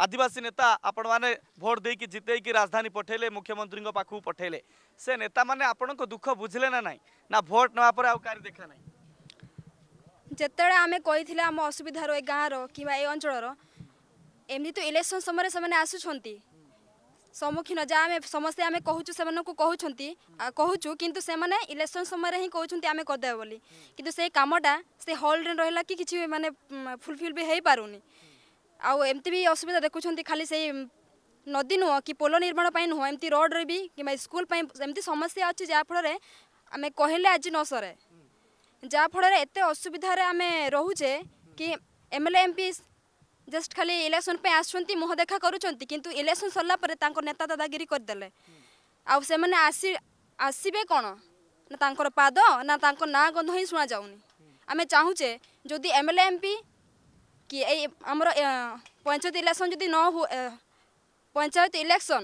आदिवासी नेता आपण मैंने भोट देकी जितेक राजधानी पठेले मुख्यमंत्री पाखक पठेले से नेता मैंने आपण दुख बुझे ना ना ना भोट नापर आउ कारी देखा ना जिते आम कही आम असुविधार ए गाँवर कि ए अंचल एमती तो इलेक्शन समय से आसुं সম্মুখীন যা আমি সমস্তে আমি কুচু সে কুচি কুচু কিন্তু সে ইলেকশন সময় হি কুমার আমি করদেবে বলে কিন্তু সেই কামটা সে হলরে রহলা কি কিছু মানে ফুলফিল ଆଉ ଏମିତି ବି ଅସୁବିଧା ଦେଖୁଛନ୍ତି ଖାଲି ସେଇ ନଦୀ ନୁହଁ କି ପୋଲ ନିର୍ମାଣ ପାଇଁ ନୁହଁ ଏମିତି ରୋଡ଼ରେ ବି କିମ୍ବା ସ୍କୁଲ ପାଇଁ ଏମିତି ସମସ୍ୟା ଅଛି ଯାହାଫଳରେ ଆମେ କହିଲେ ଆଜି ନ ସରେ ଯାହାଫଳରେ ଏତେ ଅସୁବିଧାରେ ଆମେ ରହୁଛେ କି M L A M P just ଖାଲି ଇଲେକ୍ସନ୍ ପାଇଁ ଆସୁଛନ୍ତି ମୁହଁ ଦେଖା କରୁଛନ୍ତି କିନ୍ତୁ ଇଲେକ୍ସନ୍ ସରିଲା ପରେ ତାଙ୍କ ନେତା ଦାଦାଗିରି କରିଦେଲେ ଆଉ ସେମାନେ ଆସି ଆସିବେ କ'ଣ ନା ତାଙ୍କର ପାଦ ନା ତାଙ୍କ ନାଁ ଗନ୍ଧ ହିଁ ଶୁଣାଯାଉନି ଆମେ ଚାହୁଁଛେ ଯଦି M L A M P কি এই আমার পঞ্চায়েত ইলেকশন যদি ন পঞ্চায়েত ইলেকশন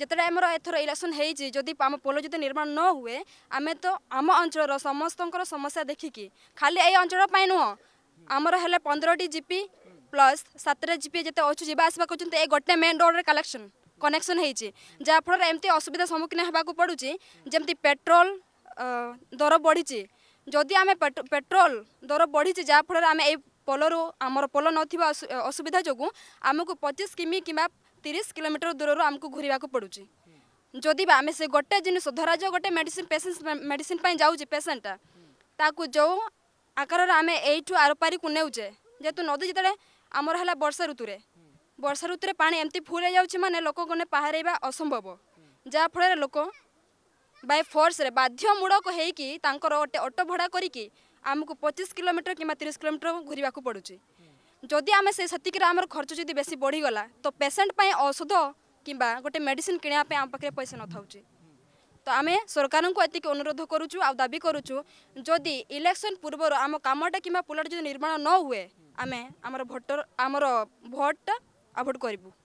যেত আমার এথর ইলেকশন হয়েছে যদি আমার পোল যদি নির্মাণ ন হুয়ে আমি তো আমার অঞ্চলর সমস্ত সমস্যা দেখি খালি এই অঞ্চল নুহ আমার হলে পনেরোটি জিপি প্লস সাতটা জিপি যেতে অছু যা আসবা করছেন এই গোটে মেন রোডের কালেকশন কনেকশন হয়েছে যা যাফলের এমতি অসুবিধা সম্মুখীন হওয়া পড়ুছে যেমন পেট্রোল দর বড়িছে যদি আমি পেট্রোল দর বড়িছে যা যাফলের আমি এই ପୋଲରୁ ଆମର ପୋଲ ନଥିବା ଅସୁବିଧା ଯୋଗୁଁ ଆମକୁ ପଚିଶ କିମି କିମ୍ବା ତିରିଶ କିଲୋମିଟର ଦୂରରୁ ଆମକୁ ଘୁରିବାକୁ ପଡ଼ୁଛି ଯଦି ବା ଆମେ ସେ ଗୋଟେ ଜିନିଷ ଧରାଯାଉ ଗୋଟେ ମେଡ଼ିସିନ୍ ପେସେଣ୍ଟ ମେଡ଼ିସିନ୍ ପାଇଁ ଯାଉଛି ପେସେଣ୍ଟଟା ତାକୁ ଯେଉଁ ଆକାରରେ ଆମେ ଏଇଠୁ ଆରପାରିକୁ ନେଉଛେ ଯେହେତୁ ନଦୀ ଯେତେବେଳେ ଆମର ହେଲା ବର୍ଷା ଋତୁରେ ବର୍ଷା ଋତୁରେ ପାଣି ଏମିତି ଫୁଲ୍ ହେଇଯାଉଛି ମାନେ ଲୋକମାନେ ପାହାରେଇବା ଅସମ୍ଭବ ଯାହାଫଳରେ ଲୋକ ବାଇ ଫୋର୍ସରେ ବାଧ୍ୟ ମୂଳକ ହେଇକି ତାଙ୍କର ଗୋଟେ ଅଟୋ ଭଡ଼ା କରିକି ଆମକୁ ପଚିଶ କିଲୋମିଟର କିମ୍ବା ତିରିଶ କିଲୋମିଟର ଘୁରିବାକୁ ପଡ଼ୁଛି ଯଦି ଆମେ ସେ ସେତିକିରେ ଆମର ଖର୍ଚ୍ଚ ଯଦି ବେଶୀ ବଢ଼ିଗଲା ତ ପେସେଣ୍ଟ ପାଇଁ ଔଷଧ କିମ୍ବା ଗୋଟେ ମେଡ଼ିସିନ କିଣିବା ପାଇଁ ଆମ ପାଖରେ ପଇସା ନଥାଉଛି ତ ଆମେ ସରକାରଙ୍କୁ ଏତିକି ଅନୁରୋଧ କରୁଛୁ ଆଉ ଦାବି କରୁଛୁ ଯଦି ଇଲେକ୍ସନ ପୂର୍ବରୁ ଆମ କାମଟା କିମ୍ବା ପୁଲଟା ଯଦି ନିର୍ମାଣ ନ ହୁଏ ଆମେ ଆମର ଭୋଟର ଆମର ଭୋଟଟା ଆଭୋଟ କରିବୁ